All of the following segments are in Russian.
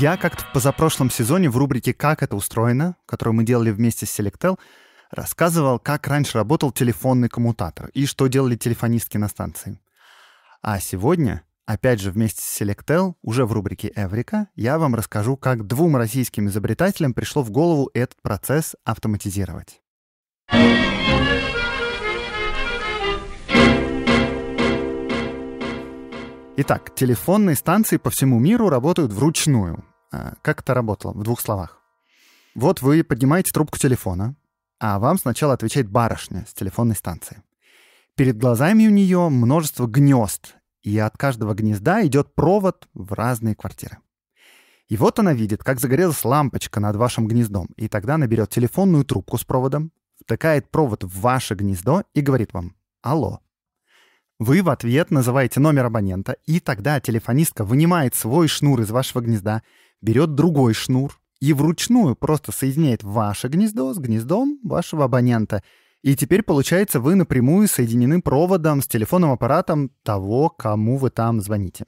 Я как-то в позапрошлом сезоне в рубрике «Как это устроено», которую мы делали вместе с Selectel, рассказывал, как раньше работал телефонный коммутатор и что делали телефонистки на станции. А сегодня, опять же вместе с Selectel, уже в рубрике «Эврика», я вам расскажу, как двум российским изобретателям пришло в голову этот процесс автоматизировать. Итак, телефонные станции по всему миру работают вручную. А, как это работало? В двух словах. Вот вы поднимаете трубку телефона, а вам сначала отвечает барышня с телефонной станции. Перед глазами у нее множество гнезд, и от каждого гнезда идет провод в разные квартиры. И вот она видит, как загорелась лампочка над вашим гнездом, и тогда она берет телефонную трубку с проводом, втыкает провод в ваше гнездо и говорит вам «Алло». Вы в ответ называете номер абонента, и тогда телефонистка вынимает свой шнур из вашего гнезда, берет другой шнур и вручную просто соединяет ваше гнездо с гнездом вашего абонента. И теперь, получается, вы напрямую соединены проводом с телефонным аппаратом того, кому вы там звоните.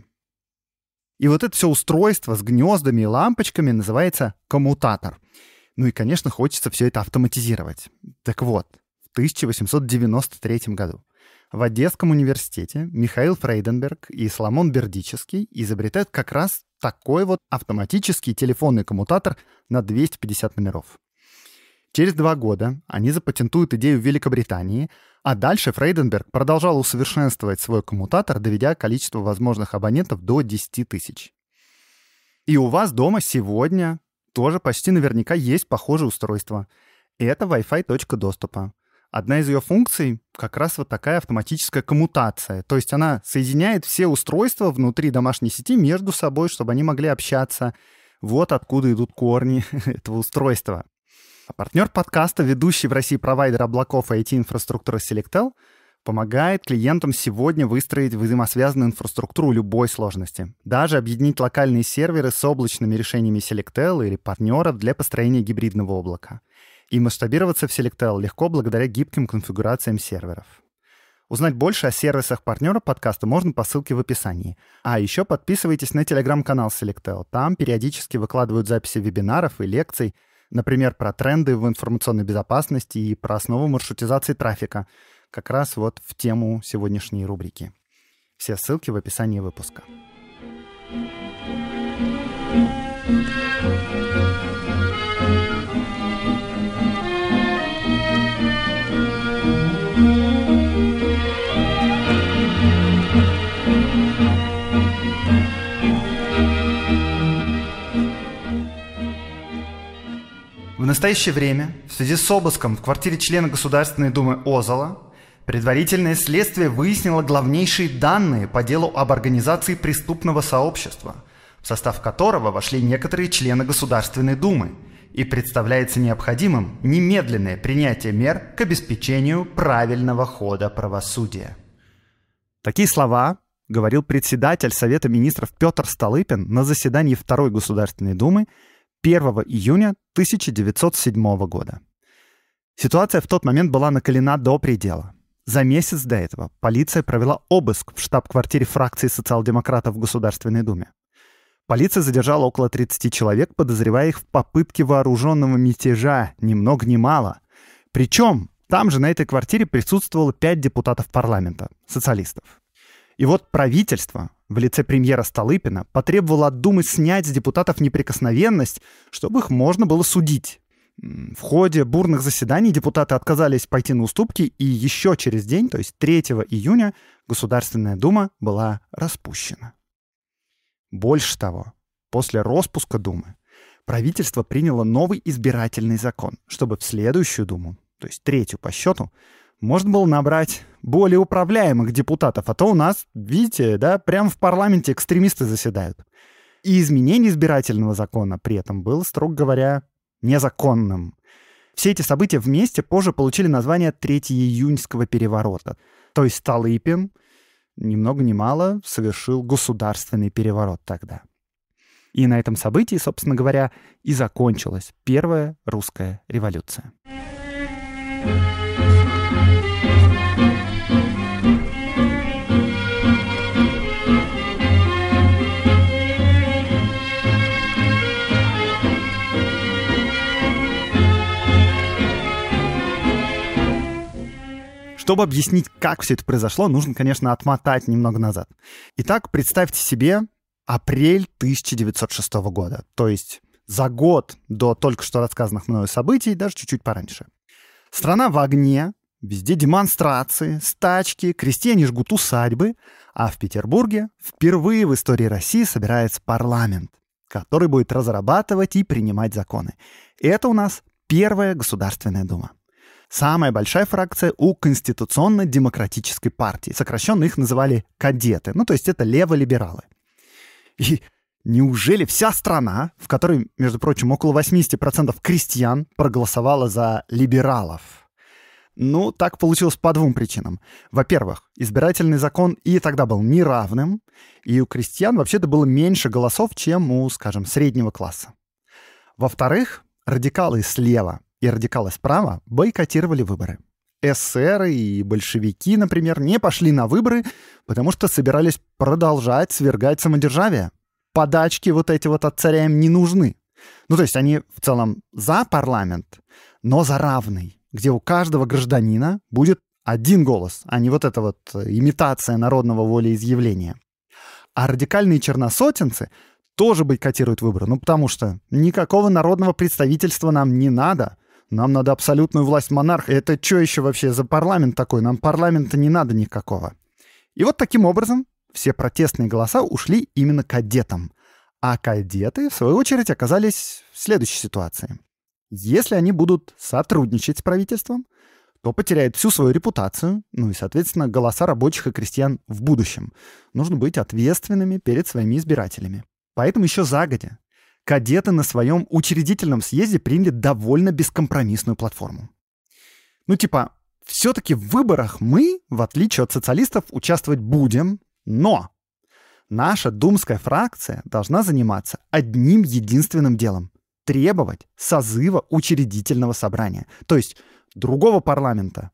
И вот это все устройство с гнездами и лампочками называется коммутатор. Ну и, конечно, хочется все это автоматизировать. Так вот, в 1893 году в Одесском университете Михаил Фрейденберг и Соломон Бердический изобретают как раз такой вот автоматический телефонный коммутатор на 250 номеров. Через два года они запатентуют идею в Великобритании, а дальше Фрейденберг продолжал усовершенствовать свой коммутатор, доведя количество возможных абонентов до 10 тысяч. И у вас дома сегодня тоже почти наверняка есть похожее устройство. Это Wi-Fi точка доступа. Одна из ее функций как раз вот такая автоматическая коммутация. То есть она соединяет все устройства внутри домашней сети между собой, чтобы они могли общаться. Вот откуда идут корни этого устройства. А партнер подкаста, ведущий в России провайдер облаков и IT-инфраструктуры Selectel, помогает клиентам сегодня выстроить взаимосвязанную инфраструктуру любой сложности. Даже объединить локальные серверы с облачными решениями Selectel или партнеров для построения гибридного облака и масштабироваться в Selectel легко благодаря гибким конфигурациям серверов. Узнать больше о сервисах партнера подкаста можно по ссылке в описании. А еще подписывайтесь на телеграм-канал Selectel. Там периодически выкладывают записи вебинаров и лекций, например, про тренды в информационной безопасности и про основу маршрутизации трафика, как раз вот в тему сегодняшней рубрики. Все ссылки в описании выпуска. thank you настоящее время в связи с обыском в квартире члена Государственной Думы Озола предварительное следствие выяснило главнейшие данные по делу об организации преступного сообщества, в состав которого вошли некоторые члены Государственной Думы, и представляется необходимым немедленное принятие мер к обеспечению правильного хода правосудия. Такие слова говорил председатель Совета министров Петр Столыпин на заседании Второй Государственной Думы – 1 июня 1907 года. Ситуация в тот момент была накалена до предела. За месяц до этого полиция провела обыск в штаб-квартире фракции социал-демократов в Государственной Думе. Полиция задержала около 30 человек, подозревая их в попытке вооруженного мятежа, ни много ни мало. Причем там же на этой квартире присутствовало пять депутатов парламента, социалистов. И вот правительство в лице премьера Столыпина потребовала от Думы снять с депутатов неприкосновенность, чтобы их можно было судить. В ходе бурных заседаний депутаты отказались пойти на уступки, и еще через день, то есть 3 июня, Государственная Дума была распущена. Больше того, после распуска Думы правительство приняло новый избирательный закон, чтобы в следующую Думу, то есть третью по счету, можно было набрать более управляемых депутатов, а то у нас, видите, да, прямо в парламенте экстремисты заседают. И изменение избирательного закона при этом было, строго говоря, незаконным. Все эти события вместе позже получили название Третьеиюньского переворота. То есть Толыпин ни много ни мало, совершил государственный переворот тогда. И на этом событии, собственно говоря, и закончилась первая русская революция. thank you Чтобы объяснить, как все это произошло, нужно, конечно, отмотать немного назад. Итак, представьте себе апрель 1906 года, то есть за год до только что рассказанных мною событий, даже чуть-чуть пораньше. Страна в огне, везде демонстрации, стачки, крестьяне жгут усадьбы, а в Петербурге впервые в истории России собирается парламент, который будет разрабатывать и принимать законы. Это у нас Первая Государственная Дума. Самая большая фракция у Конституционно-демократической партии. Сокращенно их называли кадеты. Ну, то есть это леволибералы. И неужели вся страна, в которой, между прочим, около 80% крестьян проголосовала за либералов? Ну, так получилось по двум причинам. Во-первых, избирательный закон и тогда был неравным, и у крестьян вообще-то было меньше голосов, чем у, скажем, среднего класса. Во-вторых, радикалы слева и радикалы справа бойкотировали выборы. ССР и большевики, например, не пошли на выборы, потому что собирались продолжать свергать самодержавие. Подачки вот эти вот от царя им не нужны. Ну, то есть они в целом за парламент, но за равный, где у каждого гражданина будет один голос, а не вот эта вот имитация народного волеизъявления. А радикальные черносотенцы тоже бойкотируют выборы, ну потому что никакого народного представительства нам не надо. Нам надо абсолютную власть монарха. Это что еще вообще за парламент такой? Нам парламента не надо никакого. И вот таким образом все протестные голоса ушли именно кадетам. А кадеты, в свою очередь, оказались в следующей ситуации. Если они будут сотрудничать с правительством, то потеряют всю свою репутацию, ну и, соответственно, голоса рабочих и крестьян в будущем. Нужно быть ответственными перед своими избирателями. Поэтому еще загодя кадеты на своем учредительном съезде приняли довольно бескомпромиссную платформу. Ну типа, все-таки в выборах мы, в отличие от социалистов, участвовать будем, но наша думская фракция должна заниматься одним единственным делом — требовать созыва учредительного собрания, то есть другого парламента,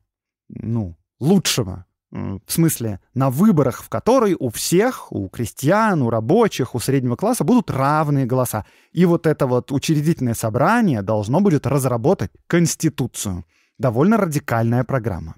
ну, лучшего, в смысле, на выборах, в которой у всех, у крестьян, у рабочих, у среднего класса будут равные голоса. И вот это вот учредительное собрание должно будет разработать Конституцию. Довольно радикальная программа.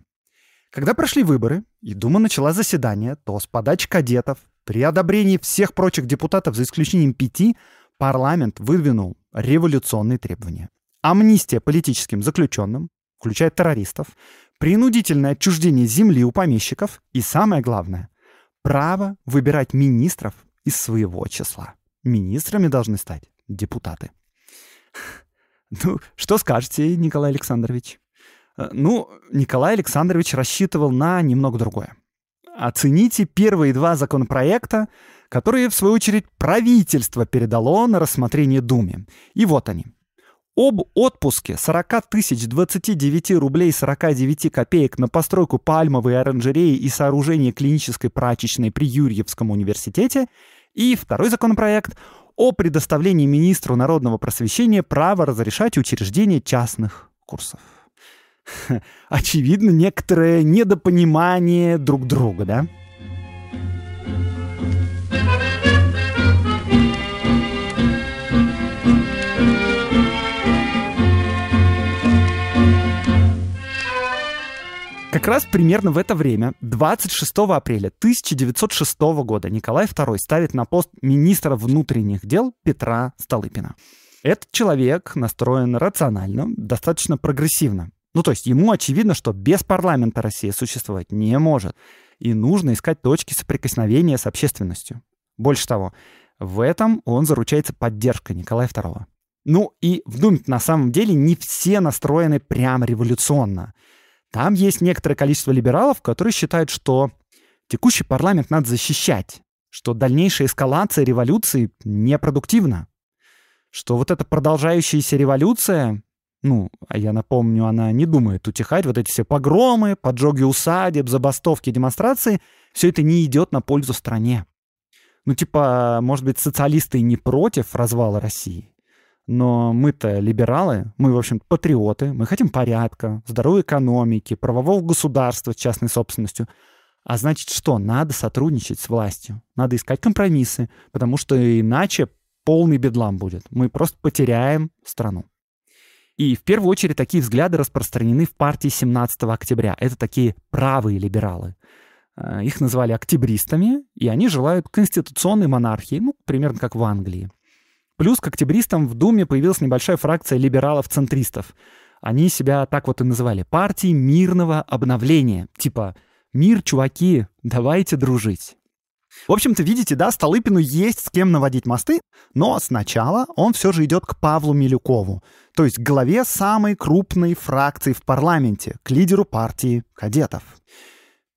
Когда прошли выборы, и Дума начала заседание, то с подачи кадетов, при одобрении всех прочих депутатов, за исключением пяти, парламент выдвинул революционные требования. Амнистия политическим заключенным, включая террористов, принудительное отчуждение земли у помещиков и, самое главное, право выбирать министров из своего числа. Министрами должны стать депутаты. Ну, что скажете, Николай Александрович? Э, ну, Николай Александрович рассчитывал на немного другое. Оцените первые два законопроекта, которые, в свою очередь, правительство передало на рассмотрение Думе. И вот они. Об отпуске 40 тысяч 29 рублей 49 копеек на постройку пальмовой оранжереи и сооружение клинической прачечной при Юрьевском университете и второй законопроект о предоставлении министру народного просвещения права разрешать учреждение частных курсов. Очевидно, некоторое недопонимание друг друга, да? Как раз примерно в это время, 26 апреля 1906 года, Николай II ставит на пост министра внутренних дел Петра Столыпина. Этот человек настроен рационально, достаточно прогрессивно. Ну, то есть ему очевидно, что без парламента Россия существовать не может, и нужно искать точки соприкосновения с общественностью. Больше того, в этом он заручается поддержкой Николая II. Ну и в Думе на самом деле не все настроены прям революционно. Там есть некоторое количество либералов, которые считают, что текущий парламент надо защищать, что дальнейшая эскалация революции непродуктивна, что вот эта продолжающаяся революция, ну, а я напомню, она не думает утихать, вот эти все погромы, поджоги усадеб, забастовки, демонстрации, все это не идет на пользу стране. Ну, типа, может быть, социалисты не против развала России, но мы-то либералы, мы, в общем, патриоты, мы хотим порядка, здоровой экономики, правового государства с частной собственностью. А значит что? Надо сотрудничать с властью, надо искать компромиссы, потому что иначе полный бедлам будет. Мы просто потеряем страну. И в первую очередь такие взгляды распространены в партии 17 октября. Это такие правые либералы. А, их называли октябристами, и они желают конституционной монархии, ну, примерно как в Англии. Плюс к октябристам в Думе появилась небольшая фракция либералов-центристов. Они себя так вот и называли — Партии мирного обновления. Типа «Мир, чуваки, давайте дружить». В общем-то, видите, да, Столыпину есть с кем наводить мосты, но сначала он все же идет к Павлу Милюкову, то есть к главе самой крупной фракции в парламенте, к лидеру партии кадетов.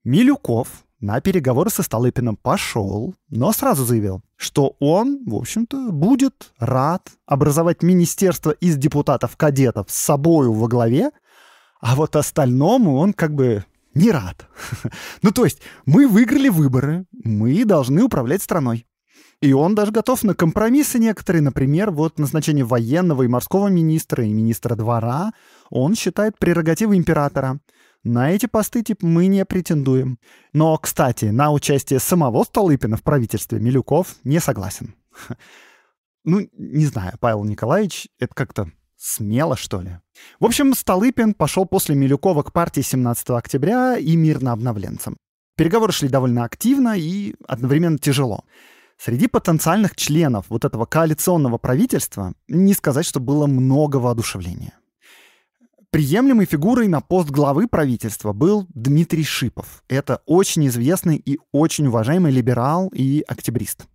Милюков на переговоры со Столыпиным пошел, но сразу заявил, что он, в общем-то, будет рад образовать министерство из депутатов-кадетов с собою во главе, а вот остальному он как бы не рад. Ну, то есть, мы выиграли выборы, мы должны управлять страной. И он даже готов на компромиссы некоторые, например, вот назначение военного и морского министра и министра двора, он считает прерогативой императора. На эти посты типа мы не претендуем. Но, кстати, на участие самого Столыпина в правительстве Милюков не согласен. Ну, не знаю, Павел Николаевич, это как-то смело, что ли. В общем, Столыпин пошел после Милюкова к партии 17 октября и мирно обновленцам. Переговоры шли довольно активно и одновременно тяжело. Среди потенциальных членов вот этого коалиционного правительства не сказать, что было много воодушевления. Приемлемой фигурой на пост главы правительства был Дмитрий Шипов. Это очень известный и очень уважаемый либерал и октябрист.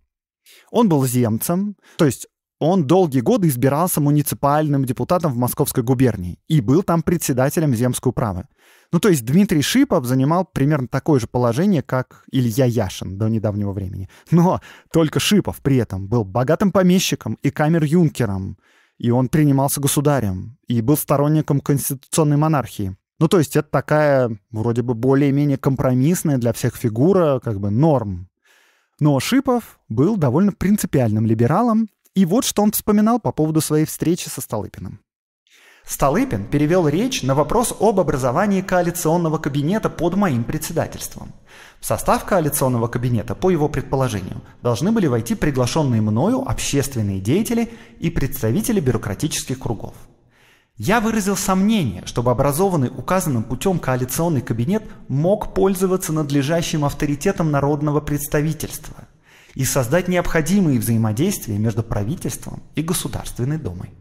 Он был земцем, то есть он долгие годы избирался муниципальным депутатом в Московской губернии и был там председателем земской управы. Ну, то есть Дмитрий Шипов занимал примерно такое же положение, как Илья Яшин до недавнего времени. Но только Шипов при этом был богатым помещиком и камер-юнкером, и он принимался государем, и был сторонником конституционной монархии. Ну, то есть это такая, вроде бы, более-менее компромиссная для всех фигура, как бы, норм. Но Шипов был довольно принципиальным либералом, и вот что он вспоминал по поводу своей встречи со Столыпиным. Столыпин перевел речь на вопрос об образовании коалиционного кабинета под моим председательством. В состав коалиционного кабинета, по его предположению, должны были войти приглашенные мною общественные деятели и представители бюрократических кругов. Я выразил сомнение, чтобы образованный указанным путем коалиционный кабинет мог пользоваться надлежащим авторитетом народного представительства и создать необходимые взаимодействия между правительством и Государственной Думой.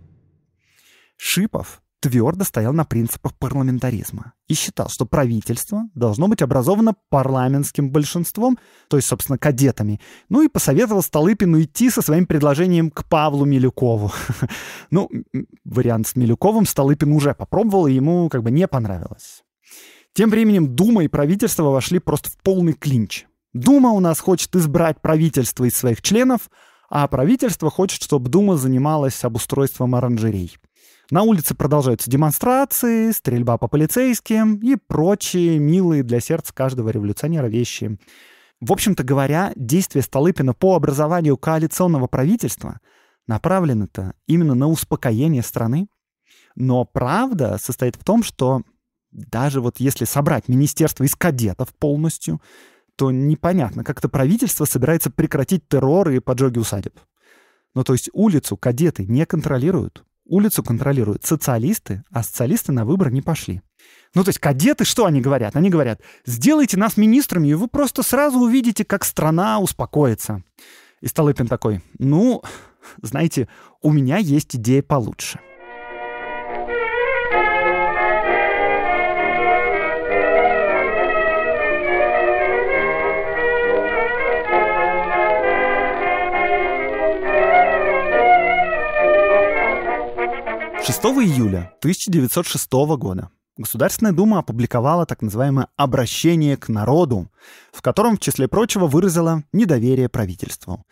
Шипов твердо стоял на принципах парламентаризма и считал, что правительство должно быть образовано парламентским большинством, то есть, собственно, кадетами. Ну и посоветовал Столыпину идти со своим предложением к Павлу Милюкову. Ну, вариант с Милюковым Столыпин уже попробовал, и ему как бы не понравилось. Тем временем Дума и правительство вошли просто в полный клинч. Дума у нас хочет избрать правительство из своих членов, а правительство хочет, чтобы Дума занималась обустройством оранжерей. На улице продолжаются демонстрации, стрельба по полицейским и прочие милые для сердца каждого революционера вещи. В общем-то говоря, действия Столыпина по образованию коалиционного правительства направлены-то именно на успокоение страны. Но правда состоит в том, что даже вот если собрать министерство из кадетов полностью, то непонятно, как это правительство собирается прекратить террор и поджоги усадеб. Ну, то есть улицу кадеты не контролируют улицу контролируют социалисты, а социалисты на выборы не пошли. Ну, то есть кадеты, что они говорят? Они говорят, сделайте нас министрами, и вы просто сразу увидите, как страна успокоится. И Столыпин такой, ну, знаете, у меня есть идея получше. 6 июля 1906 года Государственная Дума опубликовала так называемое «обращение к народу», в котором, в числе прочего, выразила недоверие правительству.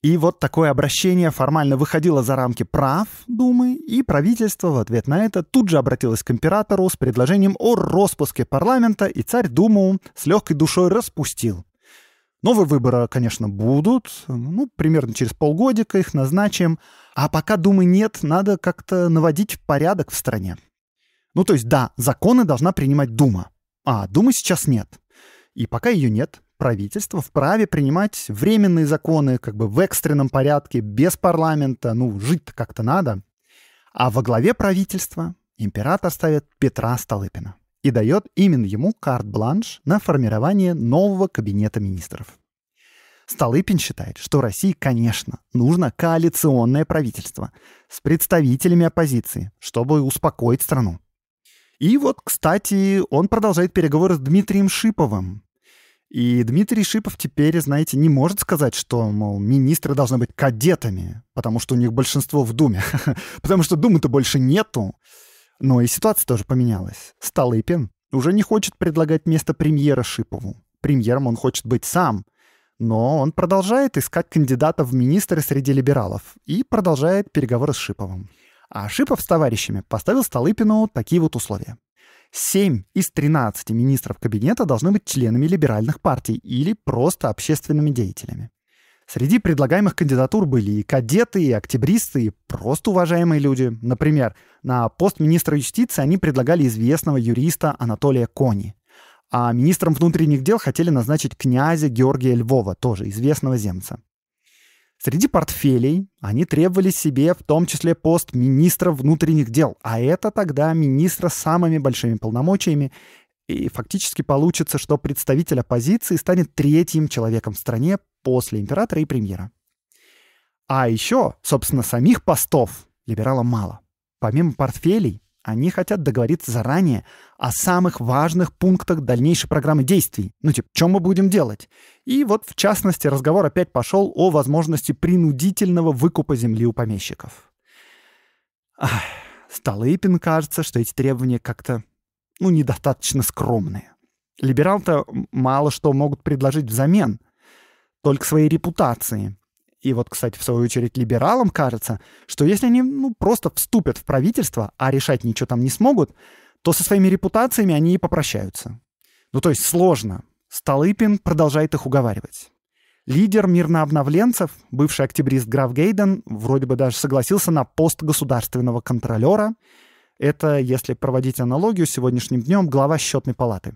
И вот такое обращение формально выходило за рамки прав Думы, и правительство в ответ на это тут же обратилось к императору с предложением о распуске парламента, и царь Думу с легкой душой распустил. Новые выборы, конечно, будут. Ну, примерно через полгодика их назначим. А пока Думы нет, надо как-то наводить порядок в стране. Ну, то есть, да, законы должна принимать Дума. А Думы сейчас нет. И пока ее нет, правительство вправе принимать временные законы как бы в экстренном порядке, без парламента. Ну, жить-то как-то надо. А во главе правительства император ставит Петра Столыпина и дает именно ему карт-бланш на формирование нового кабинета министров. Столыпин считает, что России, конечно, нужно коалиционное правительство с представителями оппозиции, чтобы успокоить страну. И вот, кстати, он продолжает переговоры с Дмитрием Шиповым. И Дмитрий Шипов теперь, знаете, не может сказать, что, мол, министры должны быть кадетами, потому что у них большинство в Думе, потому что Думы-то больше нету. Но и ситуация тоже поменялась. Столыпин уже не хочет предлагать место премьера Шипову. Премьером он хочет быть сам. Но он продолжает искать кандидата в министры среди либералов и продолжает переговоры с Шиповым. А Шипов с товарищами поставил Столыпину такие вот условия. 7 из 13 министров кабинета должны быть членами либеральных партий или просто общественными деятелями. Среди предлагаемых кандидатур были и кадеты, и октябристы, и просто уважаемые люди. Например, на пост министра юстиции они предлагали известного юриста Анатолия Кони. А министром внутренних дел хотели назначить князя Георгия Львова, тоже известного земца. Среди портфелей они требовали себе в том числе пост министра внутренних дел, а это тогда министра с самыми большими полномочиями и фактически получится, что представитель оппозиции станет третьим человеком в стране после императора и премьера. А еще, собственно, самих постов либералам мало. Помимо портфелей, они хотят договориться заранее о самых важных пунктах дальнейшей программы действий. Ну, типа, что мы будем делать? И вот, в частности, разговор опять пошел о возможности принудительного выкупа земли у помещиков. Ах, Столыпин кажется, что эти требования как-то ну, недостаточно скромные. Либерал-то мало что могут предложить взамен, только своей репутации. И вот, кстати, в свою очередь либералам кажется, что если они ну, просто вступят в правительство, а решать ничего там не смогут, то со своими репутациями они и попрощаются. Ну то есть сложно. Столыпин продолжает их уговаривать. Лидер мирнообновленцев, бывший октябрист граф Гейден, вроде бы даже согласился на пост государственного контролера — это, если проводить аналогию сегодняшним днем, глава счетной палаты.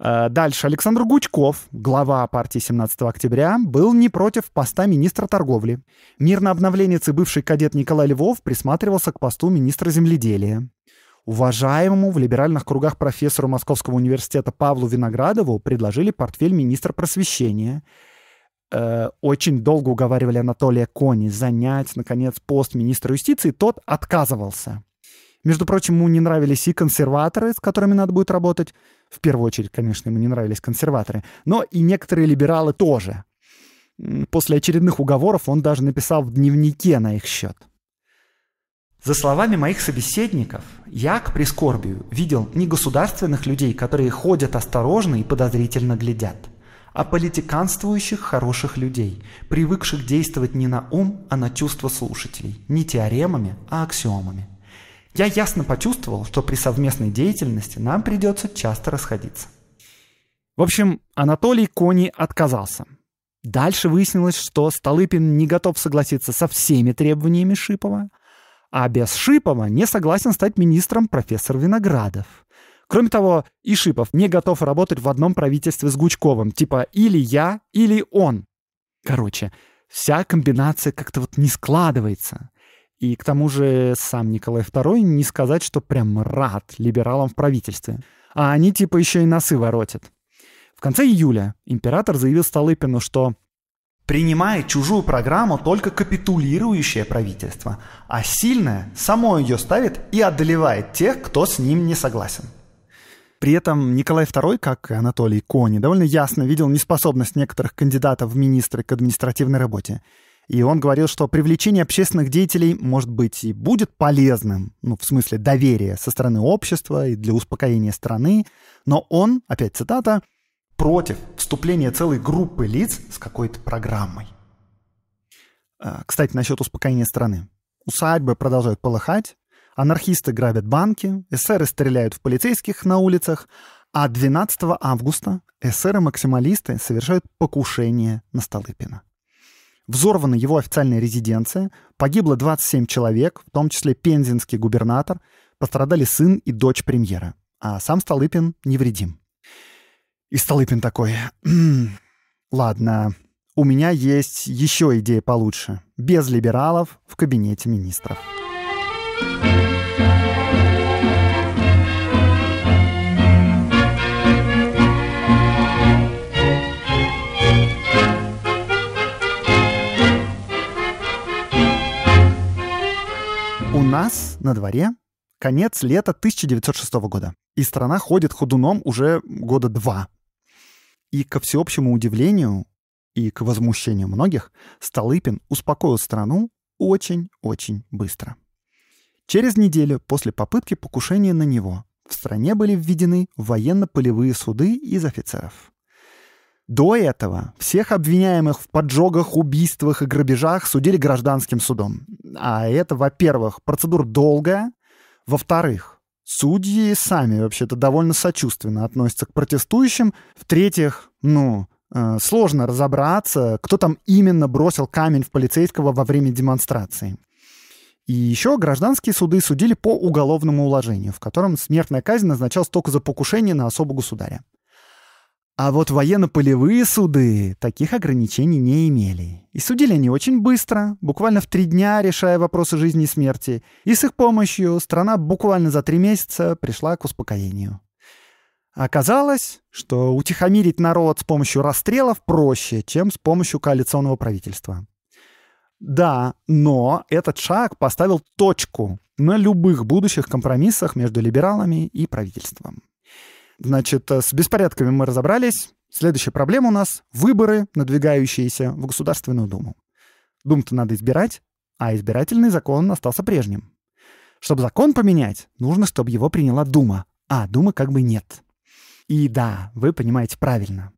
Э, дальше Александр Гучков, глава партии 17 октября, был не против поста министра торговли. Мирно обновленец и бывший кадет Николай Львов присматривался к посту министра земледелия. Уважаемому в либеральных кругах профессору Московского университета Павлу Виноградову предложили портфель министра просвещения. Э, очень долго уговаривали Анатолия Кони занять, наконец, пост министра юстиции, тот отказывался. Между прочим, ему не нравились и консерваторы, с которыми надо будет работать. В первую очередь, конечно, ему не нравились консерваторы. Но и некоторые либералы тоже. После очередных уговоров он даже написал в дневнике на их счет. За словами моих собеседников, я к прискорбию видел не государственных людей, которые ходят осторожно и подозрительно глядят, а политиканствующих хороших людей, привыкших действовать не на ум, а на чувства слушателей, не теоремами, а аксиомами. Я ясно почувствовал, что при совместной деятельности нам придется часто расходиться. В общем, Анатолий Кони отказался. Дальше выяснилось, что Столыпин не готов согласиться со всеми требованиями Шипова, а без Шипова не согласен стать министром профессор Виноградов. Кроме того, и Шипов не готов работать в одном правительстве с Гучковым, типа «или я, или он». Короче, вся комбинация как-то вот не складывается. И к тому же сам Николай II не сказать, что прям рад либералам в правительстве. А они типа еще и носы воротят. В конце июля император заявил Столыпину, что принимает чужую программу только капитулирующее правительство, а сильное само ее ставит и одолевает тех, кто с ним не согласен. При этом Николай II, как и Анатолий Кони, довольно ясно видел неспособность некоторых кандидатов в министры к административной работе и он говорил, что привлечение общественных деятелей, может быть, и будет полезным, ну, в смысле доверия со стороны общества и для успокоения страны, но он, опять цитата, против вступления целой группы лиц с какой-то программой. А, кстати, насчет успокоения страны. Усадьбы продолжают полыхать, анархисты грабят банки, эсеры стреляют в полицейских на улицах, а 12 августа эсеры-максималисты совершают покушение на Столыпина. Взорвана его официальная резиденция, погибло 27 человек, в том числе пензенский губернатор, пострадали сын и дочь премьера, а сам Столыпин невредим. И Столыпин такой, ладно, у меня есть еще идея получше, без либералов в кабинете министров. нас на дворе конец лета 1906 года. И страна ходит ходуном уже года два. И ко всеобщему удивлению и к возмущению многих, Столыпин успокоил страну очень-очень быстро. Через неделю после попытки покушения на него в стране были введены военно-полевые суды из офицеров. До этого всех обвиняемых в поджогах, убийствах и грабежах судили гражданским судом. А это, во-первых, процедура долгая. Во-вторых, судьи сами вообще-то довольно сочувственно относятся к протестующим. В-третьих, ну, э, сложно разобраться, кто там именно бросил камень в полицейского во время демонстрации. И еще гражданские суды судили по уголовному уложению, в котором смертная казнь назначалась только за покушение на особу государя. А вот военно-полевые суды таких ограничений не имели. И судили они очень быстро, буквально в три дня решая вопросы жизни и смерти. И с их помощью страна буквально за три месяца пришла к успокоению. Оказалось, что утихомирить народ с помощью расстрелов проще, чем с помощью коалиционного правительства. Да, но этот шаг поставил точку на любых будущих компромиссах между либералами и правительством. Значит, э, с беспорядками мы разобрались. Следующая проблема у нас — выборы, надвигающиеся в Государственную Думу. Дум-то надо избирать, а избирательный закон остался прежним. Чтобы закон поменять, нужно, чтобы его приняла Дума, а Думы как бы нет. И да, вы понимаете правильно.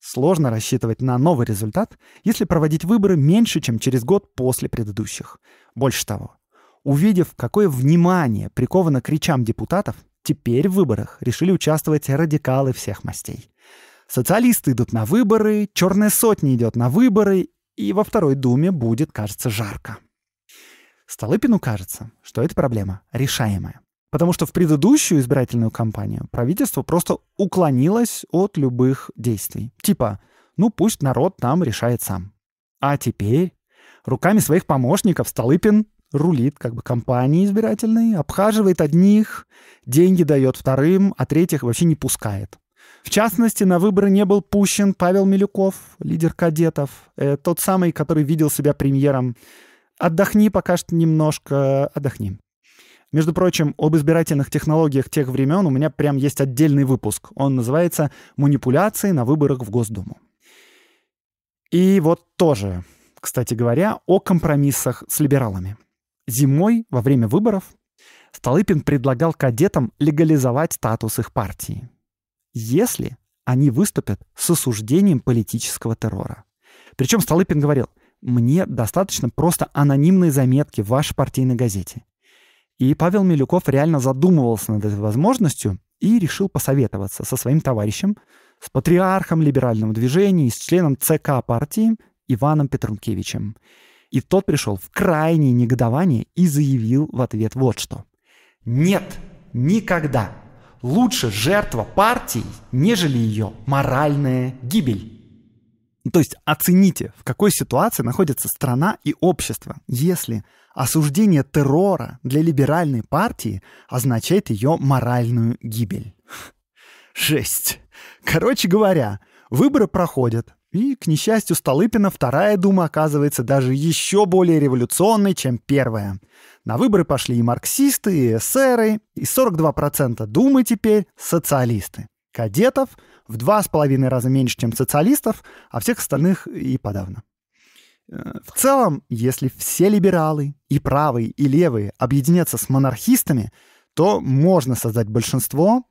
Сложно рассчитывать на новый результат, если проводить выборы меньше, чем через год после предыдущих. Больше того, увидев, какое внимание приковано к речам депутатов, Теперь в выборах решили участвовать радикалы всех мастей. Социалисты идут на выборы, Черная сотня идет на выборы, и во второй думе будет, кажется, жарко. Столыпину кажется, что эта проблема решаемая. Потому что в предыдущую избирательную кампанию правительство просто уклонилось от любых действий. Типа, ну пусть народ нам решает сам. А теперь руками своих помощников Столыпин рулит как бы компанией избирательной, обхаживает одних, деньги дает вторым, а третьих вообще не пускает. В частности, на выборы не был пущен Павел Милюков, лидер кадетов, э, тот самый, который видел себя премьером. Отдохни пока что немножко, отдохни. Между прочим, об избирательных технологиях тех времен у меня прям есть отдельный выпуск. Он называется «Манипуляции на выборах в Госдуму». И вот тоже, кстати говоря, о компромиссах с либералами. Зимой, во время выборов, Столыпин предлагал кадетам легализовать статус их партии, если они выступят с осуждением политического террора. Причем Столыпин говорил, мне достаточно просто анонимной заметки в вашей партийной газете. И Павел Милюков реально задумывался над этой возможностью и решил посоветоваться со своим товарищем, с патриархом либерального движения и с членом ЦК партии Иваном Петрункевичем. И тот пришел в крайнее негодование и заявил в ответ вот что. Нет, никогда. Лучше жертва партии, нежели ее моральная гибель. То есть оцените, в какой ситуации находится страна и общество, если осуждение террора для либеральной партии означает ее моральную гибель. Жесть. Короче говоря, выборы проходят, и, к несчастью Столыпина, вторая дума оказывается даже еще более революционной, чем первая. На выборы пошли и марксисты, и эсеры, и 42% думы теперь социалисты. Кадетов в два с половиной раза меньше, чем социалистов, а всех остальных и подавно. Э, в целом, если все либералы, и правые, и левые, объединятся с монархистами, то можно создать большинство,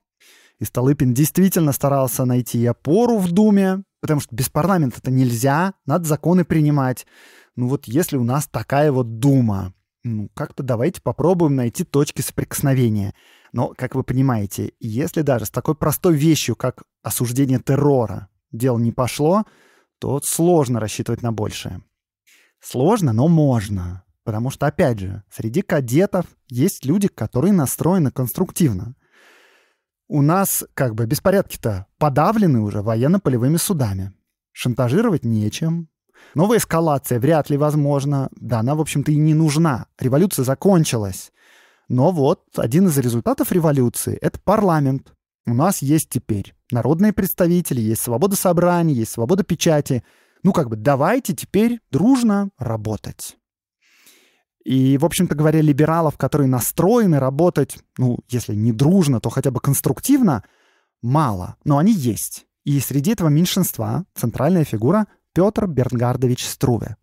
и Столыпин действительно старался найти опору в Думе, потому что без парламента это нельзя, надо законы принимать. Ну вот если у нас такая вот дума, ну как-то давайте попробуем найти точки соприкосновения. Но, как вы понимаете, если даже с такой простой вещью, как осуждение террора, дело не пошло, то сложно рассчитывать на большее. Сложно, но можно. Потому что, опять же, среди кадетов есть люди, которые настроены конструктивно у нас как бы беспорядки-то подавлены уже военно-полевыми судами. Шантажировать нечем. Новая эскалация вряд ли возможна. Да, она, в общем-то, и не нужна. Революция закончилась. Но вот один из результатов революции — это парламент. У нас есть теперь народные представители, есть свобода собраний, есть свобода печати. Ну, как бы давайте теперь дружно работать. И, в общем-то говоря, либералов, которые настроены работать, ну, если не дружно, то хотя бы конструктивно, мало, но они есть. И среди этого меньшинства центральная фигура Петр Бернгардович Струве.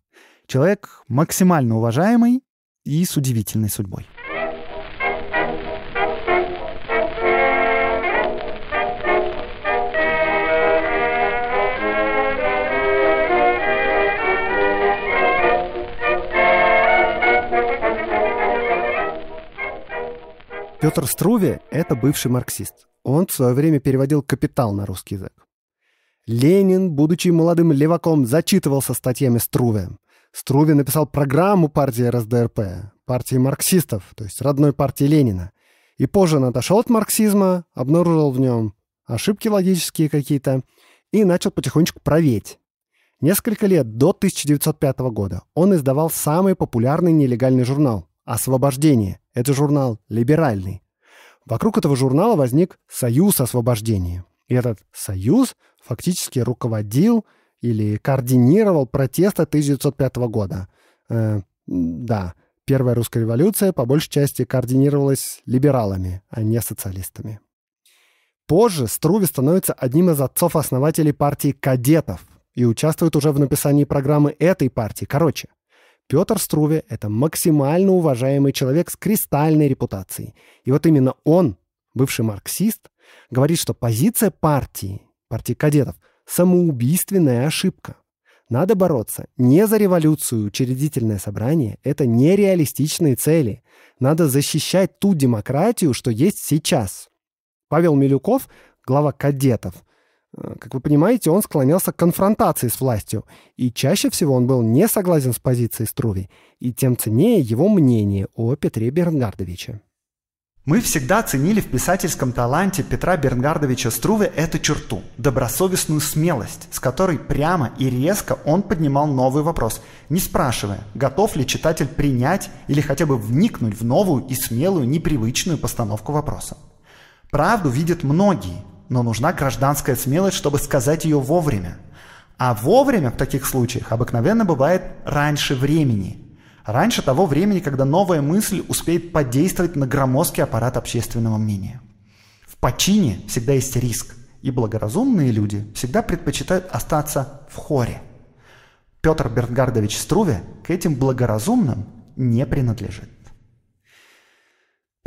Человек максимально уважаемый и с удивительной судьбой. Петр Струве – это бывший марксист. Он в свое время переводил «Капитал» на русский язык. Ленин, будучи молодым леваком, зачитывался статьями Струве. Струве написал программу партии РСДРП, партии марксистов, то есть родной партии Ленина. И позже он отошел от марксизма, обнаружил в нем ошибки логические какие-то и начал потихонечку проветь. Несколько лет до 1905 года он издавал самый популярный нелегальный журнал «Освобождение». Это журнал либеральный. Вокруг этого журнала возник «Союз освобождения». И этот «Союз» фактически руководил или координировал протесты 1905 года. Э, да, первая русская революция по большей части координировалась либералами, а не социалистами. Позже Струве становится одним из отцов-основателей партии кадетов и участвует уже в написании программы этой партии. Короче, Петр Струве — это максимально уважаемый человек с кристальной репутацией. И вот именно он, бывший марксист, говорит, что позиция партии, партии кадетов, самоубийственная ошибка. Надо бороться не за революцию, учредительное собрание — это нереалистичные цели. Надо защищать ту демократию, что есть сейчас. Павел Милюков, глава кадетов, Э, как вы понимаете, он склонялся к конфронтации с властью, и чаще всего он был не согласен с позицией Струви, и тем ценнее его мнение о Петре Бернгардовиче. Мы всегда ценили в писательском таланте Петра Бернгардовича Струве эту черту – добросовестную смелость, с которой прямо и резко он поднимал новый вопрос, не спрашивая, готов ли читатель принять или хотя бы вникнуть в новую и смелую непривычную постановку вопроса. Правду видят многие, но нужна гражданская смелость, чтобы сказать ее вовремя. А вовремя в таких случаях обыкновенно бывает раньше времени. Раньше того времени, когда новая мысль успеет подействовать на громоздкий аппарат общественного мнения. В почине всегда есть риск, и благоразумные люди всегда предпочитают остаться в хоре. Петр Бернгардович Струве к этим благоразумным не принадлежит.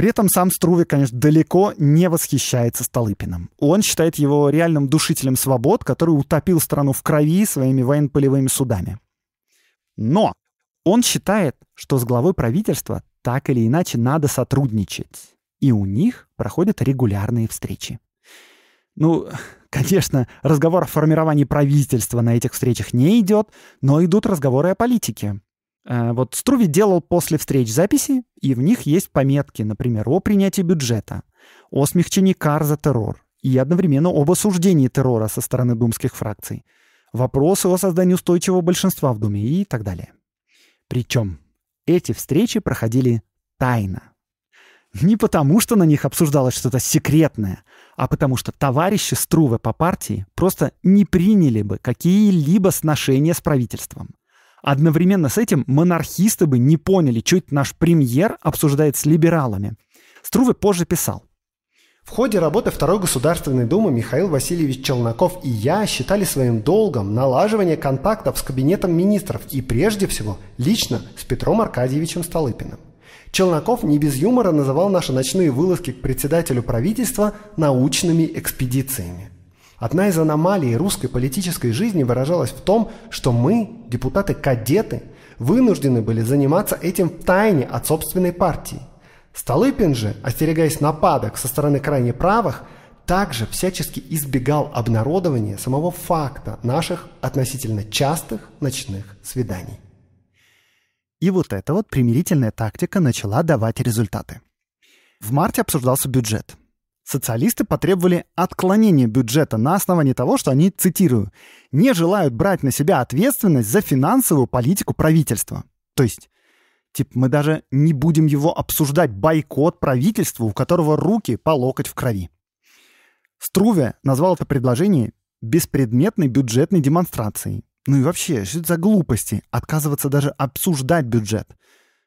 При этом сам Струве, конечно, далеко не восхищается Столыпиным. Он считает его реальным душителем свобод, который утопил страну в крови своими военно-полевыми судами. Но он считает, что с главой правительства так или иначе надо сотрудничать. И у них проходят регулярные встречи. Ну, конечно, разговор о формировании правительства на этих встречах не идет, но идут разговоры о политике. Э, вот Струви делал после встреч записи, и в них есть пометки, например, о принятии бюджета, о смягчении кар за террор и одновременно об осуждении террора со стороны думских фракций, вопросы о создании устойчивого большинства в Думе и так далее. Причем эти встречи проходили тайно. Не потому, что на них обсуждалось что-то секретное, а потому что товарищи Струве по партии просто не приняли бы какие-либо сношения с правительством. Одновременно с этим монархисты бы не поняли, что это наш премьер обсуждает с либералами. Струве позже писал. В ходе работы Второй Государственной Думы Михаил Васильевич Челноков и я считали своим долгом налаживание контактов с Кабинетом министров и прежде всего лично с Петром Аркадьевичем Столыпиным. Челноков не без юмора называл наши ночные вылазки к председателю правительства научными экспедициями. Одна из аномалий русской политической жизни выражалась в том, что мы, депутаты-кадеты, вынуждены были заниматься этим в тайне от собственной партии. Столыпин же, остерегаясь нападок со стороны крайне правых, также всячески избегал обнародования самого факта наших относительно частых ночных свиданий. И вот эта вот примирительная тактика начала давать результаты. В марте обсуждался бюджет – Социалисты потребовали отклонения бюджета на основании того, что они, цитирую, «не желают брать на себя ответственность за финансовую политику правительства». То есть, типа, мы даже не будем его обсуждать, бойкот правительству, у которого руки по локоть в крови. Струве назвал это предложение беспредметной бюджетной демонстрацией. Ну и вообще, что это за глупости отказываться даже обсуждать бюджет?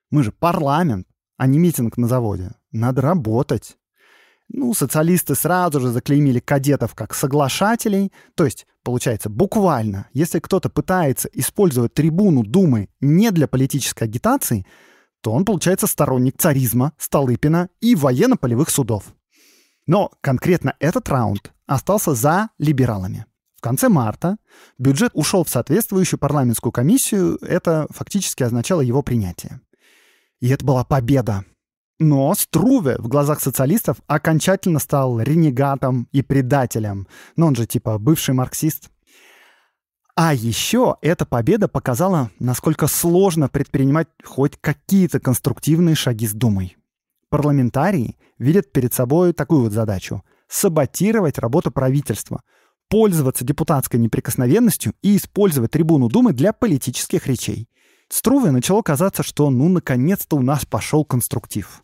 Мы же парламент, а не митинг на заводе. Надо работать. Ну, социалисты сразу же заклеймили кадетов как соглашателей. То есть, получается, буквально, если кто-то пытается использовать трибуну Думы не для политической агитации, то он, получается, сторонник царизма, Столыпина и военно-полевых судов. Но конкретно этот раунд остался за либералами. В конце марта бюджет ушел в соответствующую парламентскую комиссию, это фактически означало его принятие. И это была победа но Струве в глазах социалистов окончательно стал ренегатом и предателем. Но он же типа бывший марксист. А еще эта победа показала, насколько сложно предпринимать хоть какие-то конструктивные шаги с Думой. Парламентарии видят перед собой такую вот задачу — саботировать работу правительства, пользоваться депутатской неприкосновенностью и использовать трибуну Думы для политических речей. Струве начало казаться, что ну наконец-то у нас пошел конструктив.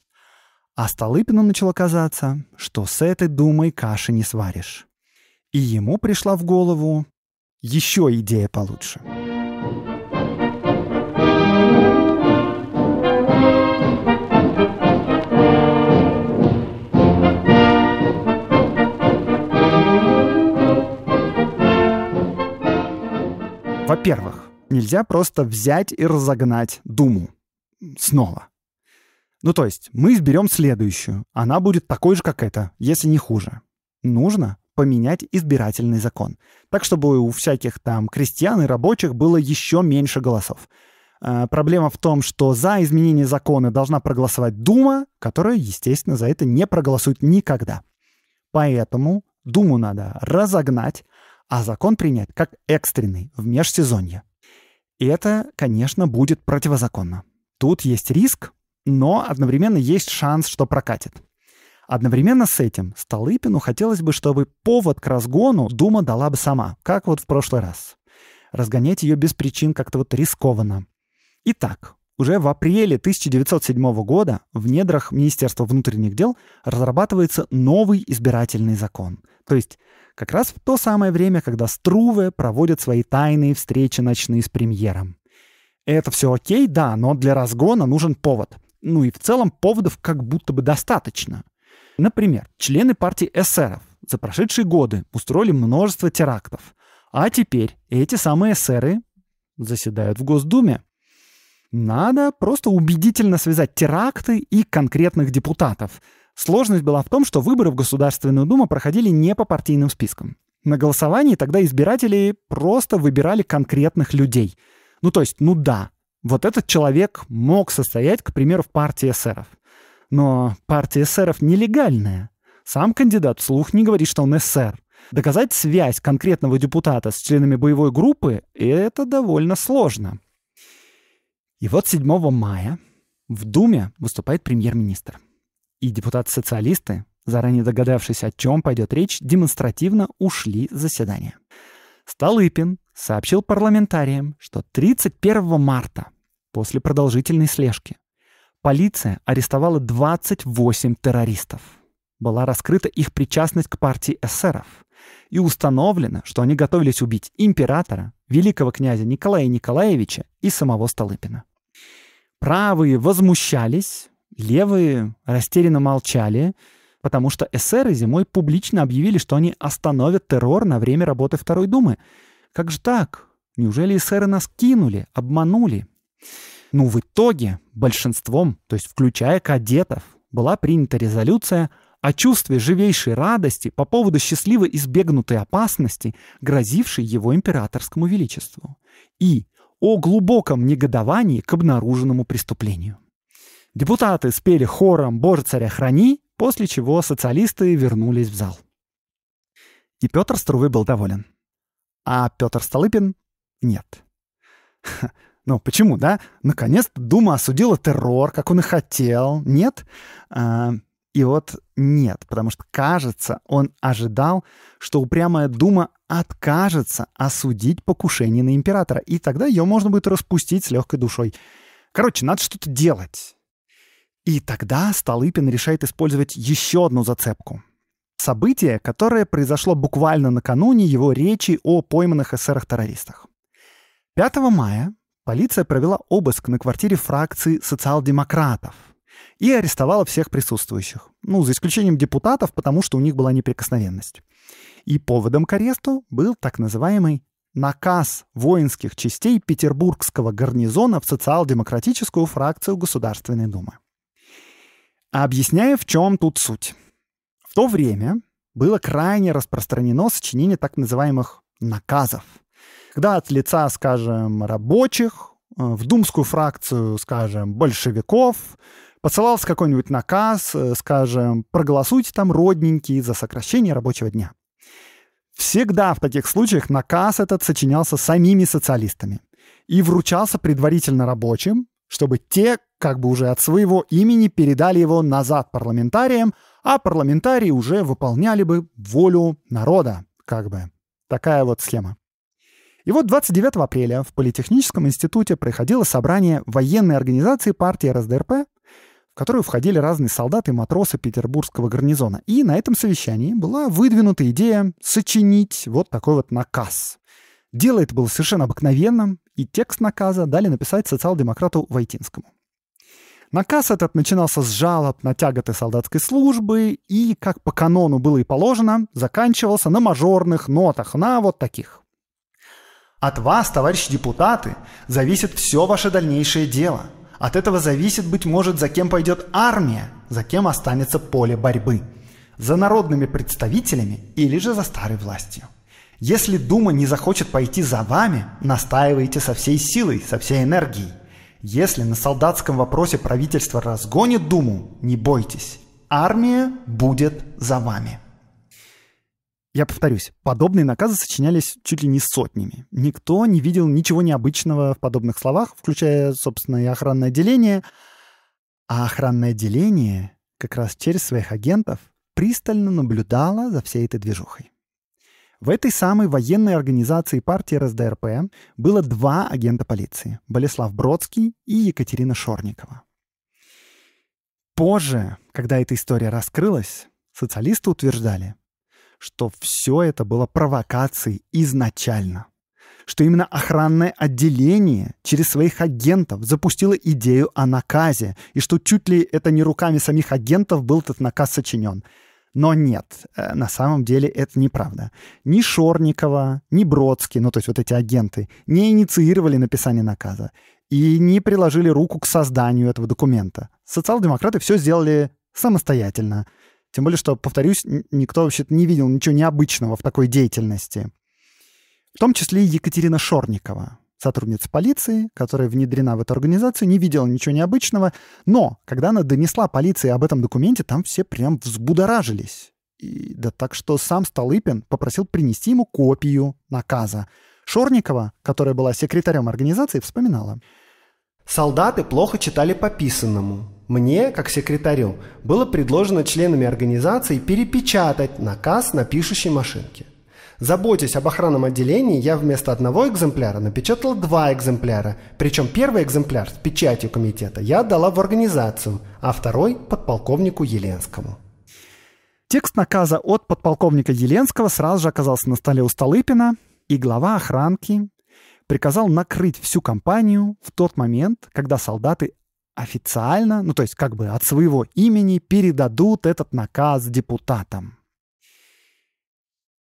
А Столыпину начало казаться, что с этой думой каши не сваришь. И ему пришла в голову еще идея получше. Во-первых, нельзя просто взять и разогнать Думу. Снова. Ну, то есть мы изберем следующую. Она будет такой же, как эта, если не хуже. Нужно поменять избирательный закон. Так, чтобы у всяких там крестьян и рабочих было еще меньше голосов. А, проблема в том, что за изменение закона должна проголосовать Дума, которая, естественно, за это не проголосует никогда. Поэтому Думу надо разогнать, а закон принять как экстренный в межсезонье. И это, конечно, будет противозаконно. Тут есть риск, но одновременно есть шанс, что прокатит. Одновременно с этим Столыпину хотелось бы, чтобы повод к разгону Дума дала бы сама, как вот в прошлый раз. Разгонять ее без причин как-то вот рискованно. Итак, уже в апреле 1907 года в недрах Министерства внутренних дел разрабатывается новый избирательный закон. То есть как раз в то самое время, когда Струве проводят свои тайные встречи ночные с премьером. Это все окей, да, но для разгона нужен повод. Ну и в целом поводов как будто бы достаточно. Например, члены партии эсеров за прошедшие годы устроили множество терактов. А теперь эти самые эсеры заседают в Госдуме. Надо просто убедительно связать теракты и конкретных депутатов. Сложность была в том, что выборы в Государственную Думу проходили не по партийным спискам. На голосовании тогда избиратели просто выбирали конкретных людей. Ну то есть, ну да, вот этот человек мог состоять, к примеру, в партии эсеров. Но партия эсеров нелегальная. Сам кандидат вслух не говорит, что он эсер. Доказать связь конкретного депутата с членами боевой группы — это довольно сложно. И вот 7 мая в Думе выступает премьер-министр. И депутаты-социалисты, заранее догадавшись, о чем пойдет речь, демонстративно ушли с заседания. Столыпин сообщил парламентариям, что 31 марта после продолжительной слежки. Полиция арестовала 28 террористов. Была раскрыта их причастность к партии эсеров. И установлено, что они готовились убить императора, великого князя Николая Николаевича и самого Столыпина. Правые возмущались, левые растерянно молчали, потому что эсеры зимой публично объявили, что они остановят террор на время работы Второй Думы. Как же так? Неужели эсеры нас кинули, обманули? Ну, в итоге большинством, то есть включая кадетов, была принята резолюция о чувстве живейшей радости по поводу счастливо избегнутой опасности, грозившей его императорскому величеству, и о глубоком негодовании к обнаруженному преступлению. Депутаты спели хором «Боже царя храни», после чего социалисты вернулись в зал. И Петр Струвы был доволен. А Петр Столыпин — нет. Ну, почему, да? Наконец-то Дума осудила террор, как он и хотел. Нет? А, и вот нет, потому что, кажется, он ожидал, что упрямая Дума откажется осудить покушение на императора, и тогда ее можно будет распустить с легкой душой. Короче, надо что-то делать. И тогда Столыпин решает использовать еще одну зацепку. Событие, которое произошло буквально накануне его речи о пойманных эсерах-террористах. 5 мая Полиция провела обыск на квартире фракции социал-демократов и арестовала всех присутствующих. Ну, за исключением депутатов, потому что у них была неприкосновенность. И поводом к аресту был так называемый наказ воинских частей Петербургского гарнизона в социал-демократическую фракцию Государственной Думы. Объясняю, в чем тут суть. В то время было крайне распространено сочинение так называемых наказов — когда от лица, скажем, рабочих э, в думскую фракцию, скажем, большевиков, посылался какой-нибудь наказ, э, скажем, проголосуйте там родненькие за сокращение рабочего дня. Всегда в таких случаях наказ этот сочинялся самими социалистами и вручался предварительно рабочим, чтобы те как бы уже от своего имени передали его назад парламентариям, а парламентарии уже выполняли бы волю народа, как бы. Такая вот схема. И вот 29 апреля в Политехническом институте проходило собрание военной организации партии РСДРП, в которую входили разные солдаты и матросы петербургского гарнизона. И на этом совещании была выдвинута идея сочинить вот такой вот наказ. Дело это было совершенно обыкновенным, и текст наказа дали написать социал-демократу Войтинскому. Наказ этот начинался с жалоб на тяготы солдатской службы и, как по канону было и положено, заканчивался на мажорных нотах, на вот таких. От вас, товарищи депутаты, зависит все ваше дальнейшее дело. От этого зависит, быть может, за кем пойдет армия, за кем останется поле борьбы. За народными представителями или же за старой властью. Если Дума не захочет пойти за вами, настаивайте со всей силой, со всей энергией. Если на солдатском вопросе правительство разгонит Думу, не бойтесь, армия будет за вами. Я повторюсь, подобные наказы сочинялись чуть ли не сотнями. Никто не видел ничего необычного в подобных словах, включая, собственно, и охранное отделение. А охранное отделение как раз через своих агентов пристально наблюдало за всей этой движухой. В этой самой военной организации партии РСДРП было два агента полиции — Болеслав Бродский и Екатерина Шорникова. Позже, когда эта история раскрылась, социалисты утверждали, что все это было провокацией изначально. Что именно охранное отделение через своих агентов запустило идею о наказе, и что чуть ли это не руками самих агентов был этот наказ сочинен. Но нет, э, на самом деле это неправда. Ни Шорникова, ни Бродский, ну то есть вот эти агенты, не инициировали написание наказа и не приложили руку к созданию этого документа. Социал-демократы все сделали самостоятельно — тем более, что, повторюсь, никто вообще не видел ничего необычного в такой деятельности. В том числе и Екатерина Шорникова, сотрудница полиции, которая внедрена в эту организацию, не видела ничего необычного. Но когда она донесла полиции об этом документе, там все прям взбудоражились. И, да так что сам Столыпин попросил принести ему копию наказа. Шорникова, которая была секретарем организации, вспоминала — Солдаты плохо читали по писанному. Мне, как секретарю, было предложено членами организации перепечатать наказ на пишущей машинке. Заботясь об охранном отделении, я вместо одного экземпляра напечатал два экземпляра, причем первый экземпляр с печатью комитета я отдала в организацию, а второй – подполковнику Еленскому. Текст наказа от подполковника Еленского сразу же оказался на столе у Столыпина, и глава охранки, приказал накрыть всю компанию в тот момент, когда солдаты официально, ну то есть как бы от своего имени передадут этот наказ депутатам.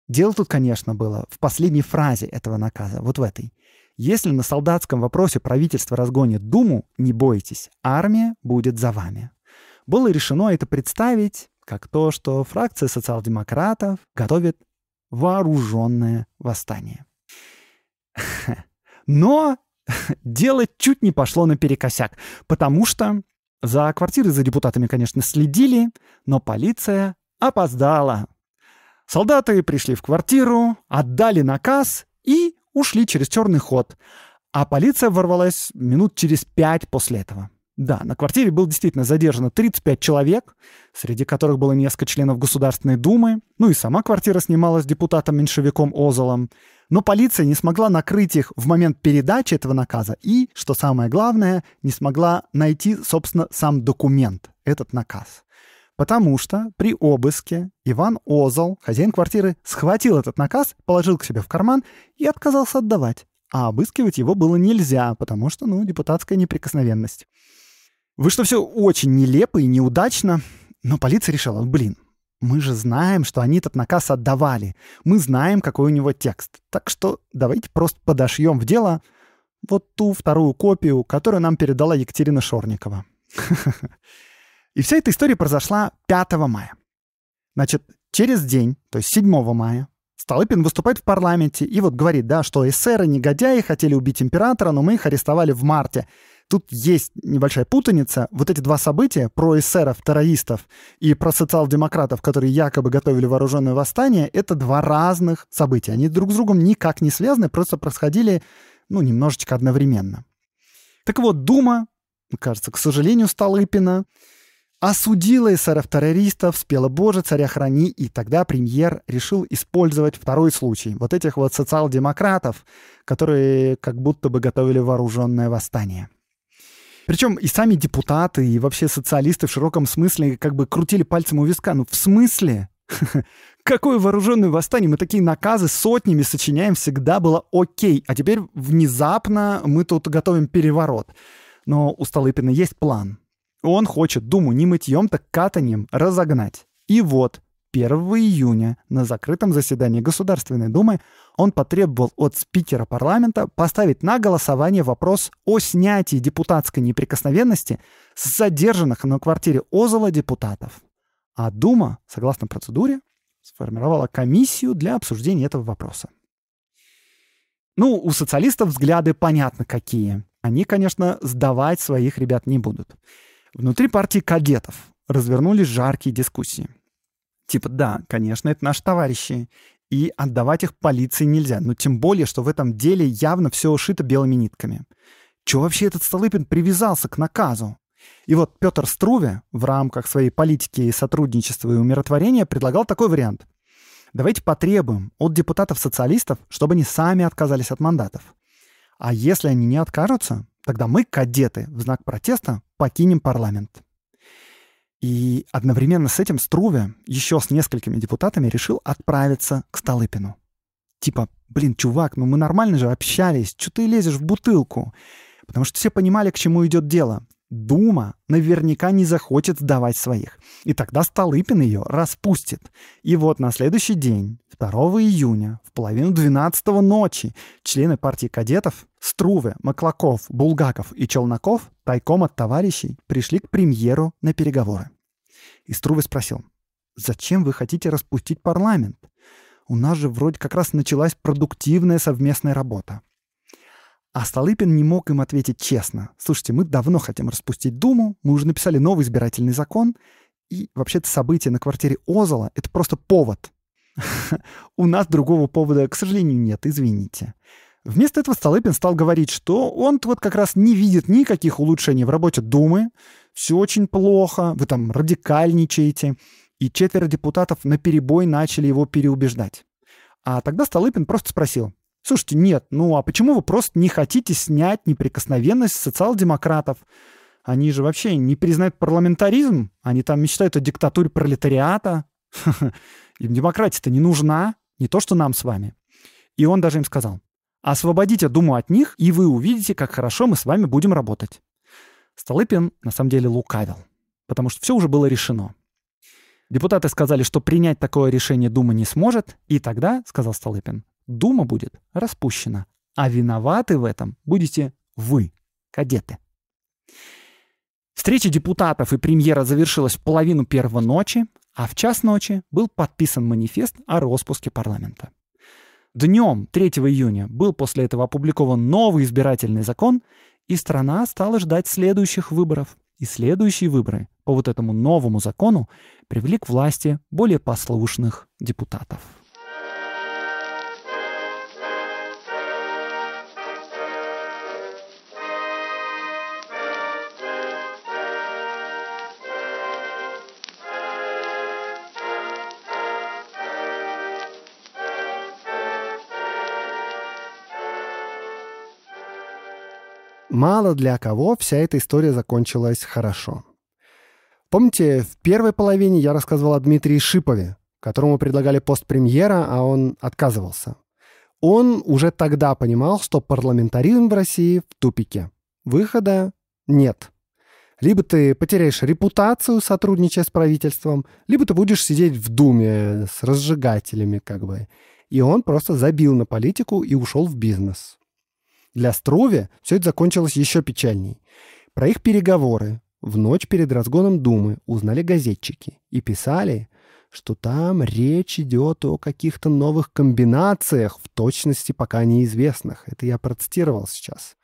Дело тут, конечно, было в последней фразе этого наказа, вот в этой. Если на солдатском вопросе правительство разгонит Думу, не бойтесь, армия будет за вами. Было решено это представить как то, что фракция социал-демократов готовит вооруженное восстание. Но дело чуть не пошло наперекосяк, потому что за квартирой за депутатами, конечно, следили, но полиция опоздала. Солдаты пришли в квартиру, отдали наказ и ушли через черный ход. А полиция ворвалась минут через пять после этого. Да, на квартире было действительно задержано 35 человек, среди которых было несколько членов Государственной Думы, ну и сама квартира снималась депутатом-меньшевиком Озолом. Но полиция не смогла накрыть их в момент передачи этого наказа и, что самое главное, не смогла найти, собственно, сам документ, этот наказ. Потому что при обыске Иван Озол, хозяин квартиры, схватил этот наказ, положил к себе в карман и отказался отдавать. А обыскивать его было нельзя, потому что, ну, депутатская неприкосновенность. Вы что, все очень нелепо и неудачно, но полиция решила, блин, мы же знаем, что они этот наказ отдавали. Мы знаем, какой у него текст. Так что давайте просто подошьем в дело вот ту вторую копию, которую нам передала Екатерина Шорникова. И вся эта история произошла 5 мая. Значит, через день, то есть 7 мая, Столыпин выступает в парламенте и вот говорит, да, что эсеры-негодяи хотели убить императора, но мы их арестовали в марте. Тут есть небольшая путаница. Вот эти два события про эсеров, террористов и про социал-демократов, которые якобы готовили вооруженное восстание, это два разных события. Они друг с другом никак не связаны, просто происходили, ну, немножечко одновременно. Так вот, Дума, кажется, к сожалению, Столыпина, осудила эсеров-террористов, спела «Боже, царя храни», и тогда премьер решил использовать второй случай. Вот этих вот социал-демократов, которые как будто бы готовили вооруженное восстание. Причем и сами депутаты, и вообще социалисты в широком смысле как бы крутили пальцем у виска. Ну в смысле? Какое вооруженное восстание? Мы такие наказы сотнями сочиняем, всегда было окей. А теперь внезапно мы тут готовим переворот. Но у Столыпина есть план. Он хочет Думу не мытьем, так катанием разогнать. И вот, 1 июня на закрытом заседании Государственной Думы он потребовал от спикера парламента поставить на голосование вопрос о снятии депутатской неприкосновенности с задержанных на квартире Озола депутатов. А Дума, согласно процедуре, сформировала комиссию для обсуждения этого вопроса. Ну, у социалистов взгляды понятно какие. Они, конечно, сдавать своих ребят не будут. Внутри партии кадетов развернулись жаркие дискуссии. Типа, да, конечно, это наши товарищи, и отдавать их полиции нельзя. Но тем более, что в этом деле явно все ушито белыми нитками. Чего вообще этот Столыпин привязался к наказу? И вот Петр Струве в рамках своей политики и сотрудничества и умиротворения предлагал такой вариант. Давайте потребуем от депутатов-социалистов, чтобы они сами отказались от мандатов. А если они не откажутся, тогда мы, кадеты, в знак протеста покинем парламент. И одновременно с этим Струве еще с несколькими депутатами решил отправиться к Столыпину. Типа, блин, чувак, ну мы нормально же общались, что ты лезешь в бутылку? Потому что все понимали, к чему идет дело. Дума наверняка не захочет сдавать своих. И тогда Столыпин ее распустит. И вот на следующий день, 2 июня, в половину 12 ночи, члены партии кадетов Струве, Маклаков, Булгаков и Челноков тайком от товарищей пришли к премьеру на переговоры. И Струве спросил, «Зачем вы хотите распустить парламент? У нас же вроде как раз началась продуктивная совместная работа. А Столыпин не мог им ответить честно. Слушайте, мы давно хотим распустить Думу, мы уже написали новый избирательный закон, и вообще-то событие на квартире Озола — это просто повод. У нас другого повода, к сожалению, нет, извините. Вместо этого Столыпин стал говорить, что он вот как раз не видит никаких улучшений в работе Думы, все очень плохо, вы там радикальничаете, и четверо депутатов на перебой начали его переубеждать. А тогда Столыпин просто спросил, Слушайте, нет, ну а почему вы просто не хотите снять неприкосновенность социал-демократов? Они же вообще не признают парламентаризм, они там мечтают о диктатуре пролетариата. Им демократия-то не нужна, не то что нам с вами. И он даже им сказал, освободите Думу от них, и вы увидите, как хорошо мы с вами будем работать. Столыпин на самом деле лукавил, потому что все уже было решено. Депутаты сказали, что принять такое решение Дума не сможет, и тогда, сказал Столыпин, Дума будет распущена, а виноваты в этом будете вы, кадеты. Встреча депутатов и премьера завершилась в половину первого ночи, а в час ночи был подписан манифест о распуске парламента. Днем 3 июня был после этого опубликован новый избирательный закон, и страна стала ждать следующих выборов. И следующие выборы по вот этому новому закону привели к власти более послушных депутатов. мало для кого вся эта история закончилась хорошо. Помните, в первой половине я рассказывал о Дмитрии Шипове, которому предлагали пост премьера, а он отказывался. Он уже тогда понимал, что парламентаризм в России в тупике. Выхода нет. Либо ты потеряешь репутацию, сотрудничая с правительством, либо ты будешь сидеть в Думе с разжигателями, как бы. И он просто забил на политику и ушел в бизнес. Для Струве все это закончилось еще печальней. Про их переговоры в ночь перед разгоном Думы узнали газетчики и писали, что там речь идет о каких-то новых комбинациях, в точности пока неизвестных. Это я процитировал сейчас.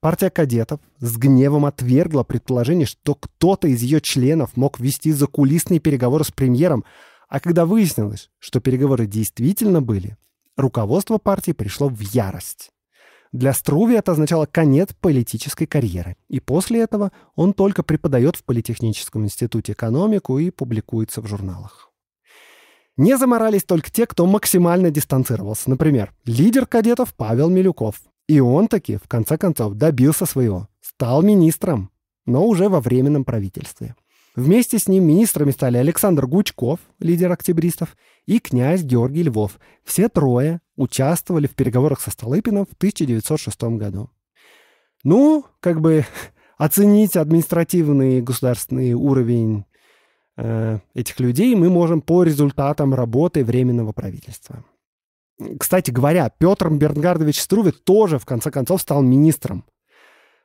Партия кадетов с гневом отвергла предположение, что кто-то из ее членов мог вести закулисные переговоры с премьером, а когда выяснилось, что переговоры действительно были, руководство партии пришло в ярость. Для Струви это означало конец политической карьеры. И после этого он только преподает в Политехническом институте экономику и публикуется в журналах. Не заморались только те, кто максимально дистанцировался. Например, лидер кадетов Павел Милюков. И он таки, в конце концов, добился своего. Стал министром, но уже во временном правительстве. Вместе с ним министрами стали Александр Гучков, лидер октябристов, и князь Георгий Львов. Все трое участвовали в переговорах со Столыпиным в 1906 году. Ну, как бы оценить административный государственный уровень э, этих людей мы можем по результатам работы Временного правительства. Кстати говоря, Петр Бернгардович Струве тоже, в конце концов, стал министром.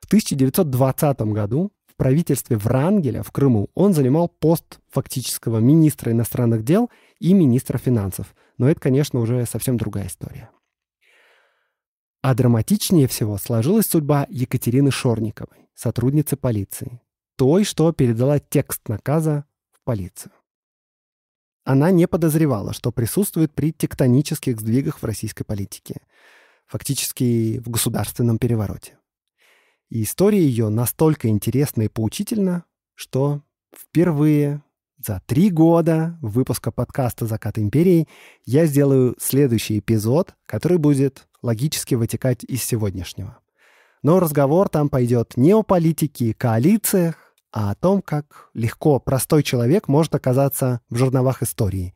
В 1920 году в правительстве Врангеля в Крыму он занимал пост фактического министра иностранных дел и министра финансов – но это, конечно, уже совсем другая история. А драматичнее всего сложилась судьба Екатерины Шорниковой, сотрудницы полиции, той, что передала текст наказа в полицию. Она не подозревала, что присутствует при тектонических сдвигах в российской политике, фактически в государственном перевороте. И история ее настолько интересна и поучительна, что впервые за три года выпуска подкаста «Закат империи» я сделаю следующий эпизод, который будет логически вытекать из сегодняшнего. Но разговор там пойдет не о политике и коалициях, а о том, как легко простой человек может оказаться в жерновах истории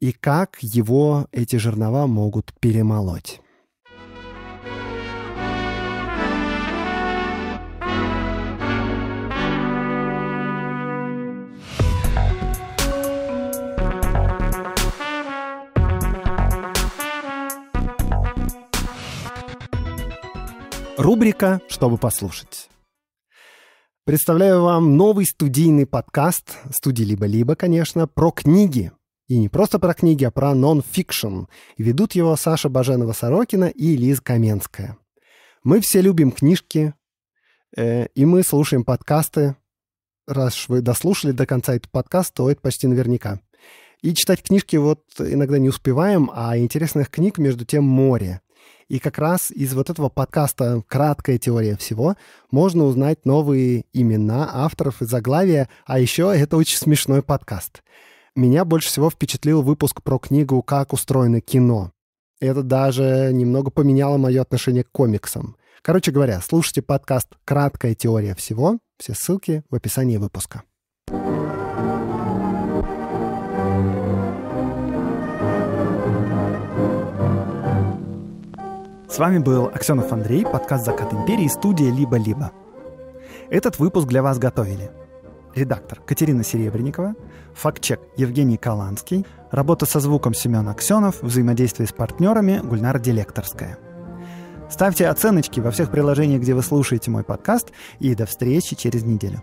и как его эти жернова могут перемолоть. Рубрика «Чтобы послушать». Представляю вам новый студийный подкаст, студии «Либо-либо», конечно, про книги. И не просто про книги, а про нон-фикшн. Ведут его Саша Баженова-Сорокина и Лиза Каменская. Мы все любим книжки, э, и мы слушаем подкасты. Раз вы дослушали до конца этот подкаст, то это почти наверняка. И читать книжки вот иногда не успеваем, а интересных книг между тем море. И как раз из вот этого подкаста «Краткая теория всего» можно узнать новые имена авторов и заглавия, а еще это очень смешной подкаст. Меня больше всего впечатлил выпуск про книгу «Как устроено кино». Это даже немного поменяло мое отношение к комиксам. Короче говоря, слушайте подкаст «Краткая теория всего». Все ссылки в описании выпуска. С вами был Аксенов Андрей, подкаст «Закат империи», студия «Либо-либо». Этот выпуск для вас готовили редактор Катерина Серебренникова, фактчек Евгений Каланский, работа со звуком Семен Аксенов, взаимодействие с партнерами Гульнара Делекторская. Ставьте оценочки во всех приложениях, где вы слушаете мой подкаст, и до встречи через неделю.